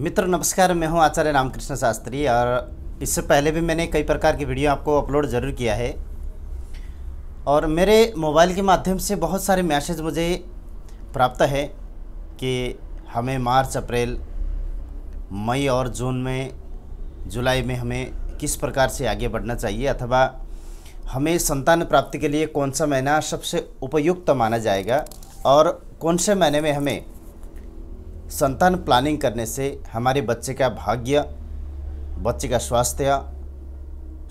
मित्र नमस्कार मैं हूं आचार्य रामकृष्ण शास्त्री और इससे पहले भी मैंने कई प्रकार की वीडियो आपको अपलोड ज़रूर किया है और मेरे मोबाइल के माध्यम से बहुत सारे मैसेज मुझे प्राप्त है कि हमें मार्च अप्रैल मई और जून में जुलाई में हमें किस प्रकार से आगे बढ़ना चाहिए अथवा हमें संतान प्राप्ति के लिए कौन सा महीना सबसे उपयुक्त माना जाएगा और कौन से महीने में हमें संतान प्लानिंग करने से हमारे बच्चे का भाग्य बच्चे का स्वास्थ्य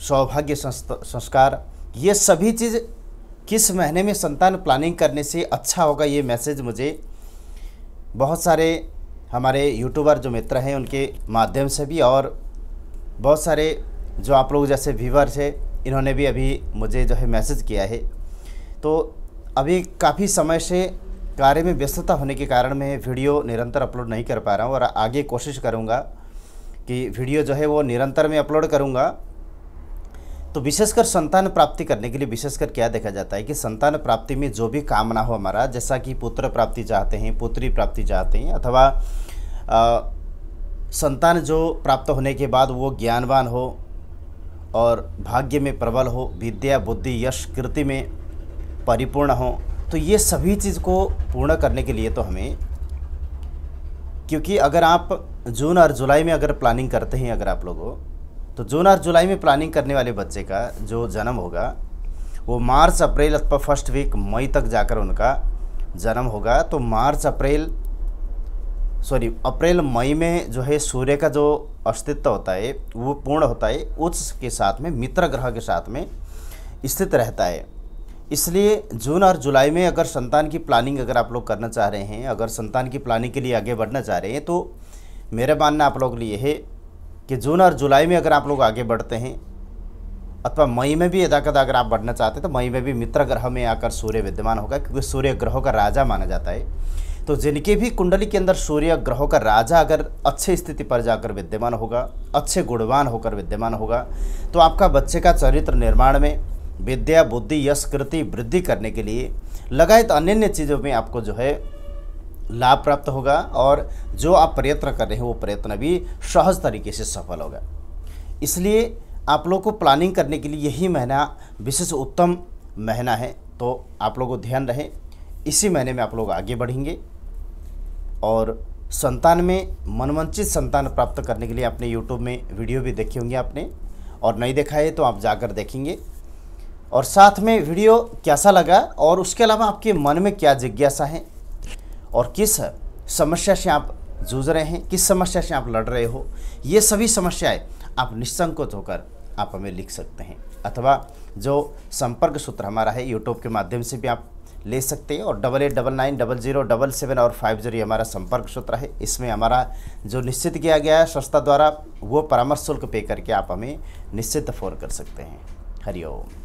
सौभाग्य संस्कार ये सभी चीज़ किस महीने में संतान प्लानिंग करने से अच्छा होगा ये मैसेज मुझे बहुत सारे हमारे यूट्यूबर जो मित्र हैं उनके माध्यम से भी और बहुत सारे जो आप लोग जैसे व्यूवर्स है इन्होंने भी अभी मुझे जो है मैसेज किया है तो अभी काफ़ी समय से कार्य में व्यस्तता होने के कारण मैं वीडियो निरंतर अपलोड नहीं कर पा रहा हूँ और आगे कोशिश करूँगा कि वीडियो जो है वो निरंतर में अपलोड करूँगा तो विशेषकर संतान प्राप्ति करने के लिए विशेषकर क्या देखा जाता है कि संतान प्राप्ति में जो भी कामना हो हमारा जैसा कि पुत्र प्राप्ति चाहते हैं पुत्री प्राप्ति चाहते हैं अथवा संतान जो प्राप्त होने के बाद वो ज्ञानवान हो और भाग्य में प्रबल हो विद्या बुद्धि यश कृति में परिपूर्ण हो तो ये सभी चीज़ को पूर्ण करने के लिए तो हमें क्योंकि अगर आप जून और जुलाई में अगर प्लानिंग करते हैं अगर आप लोगों तो जून और जुलाई में प्लानिंग करने वाले बच्चे का जो जन्म होगा वो मार्च अप्रैल अथवा फर्स्ट वीक मई तक जाकर उनका जन्म होगा तो मार्च अप्रैल सॉरी अप्रैल मई में जो है सूर्य का जो अस्तित्व होता है वो पूर्ण होता है उच्च के साथ में मित्र ग्रह के साथ में स्थित रहता है इसलिए जून और जुलाई में अगर संतान की प्लानिंग अगर आप लोग करना चाह रहे हैं अगर संतान की प्लानिंग के लिए आगे बढ़ना चाह रहे हैं तो मेरा मानना आप लोग लिए है कि जून और जुलाई में अगर आप लोग आगे बढ़ते हैं अथवा मई में भी यदा कदा अगर आप बढ़ना चाहते हैं तो मई में भी मित्र ग्रह में आकर सूर्य विद्यमान होगा क्योंकि सूर्य ग्रहों का राजा माना जाता है तो जिनके भी कुंडली के अंदर सूर्य ग्रहों का राजा अगर अच्छे स्थिति पर जाकर विद्यमान होगा अच्छे गुणवान होकर विद्यमान होगा तो आपका बच्चे का चरित्र निर्माण में विद्या बुद्धि यश कृति वृद्धि करने के लिए लगायत अन्य चीज़ों में आपको जो है लाभ प्राप्त होगा और जो आप प्रयत्न कर रहे हैं वो प्रयत्न भी सहज तरीके से सफल होगा इसलिए आप लोग को प्लानिंग करने के लिए यही महीना विशेष उत्तम महीना है तो आप लोगों को ध्यान रहे इसी महीने में आप लोग आगे बढ़ेंगे और संतान में मनमंचित संतान प्राप्त करने के लिए अपने यूट्यूब में वीडियो भी देखे होंगे आपने और नहीं देखा है तो आप जाकर देखेंगे और साथ में वीडियो कैसा लगा और उसके अलावा आपके मन में क्या जिज्ञासा है और किस समस्या से आप जूझ रहे हैं किस समस्या से आप लड़ रहे हो ये सभी समस्याएं आप निसंकोच होकर आप हमें लिख सकते हैं अथवा जो संपर्क सूत्र हमारा है यूट्यूब के माध्यम से भी आप ले सकते हैं और double eight double nine double zero double seven और फाइव जीरो हमारा संपर्क सूत्र है इसमें हमारा जो निश्चित किया गया है संस्था द्वारा वो परामर्श शुल्क पे करके आप हमें निश्चित फ़ोन कर सकते हैं हरिओम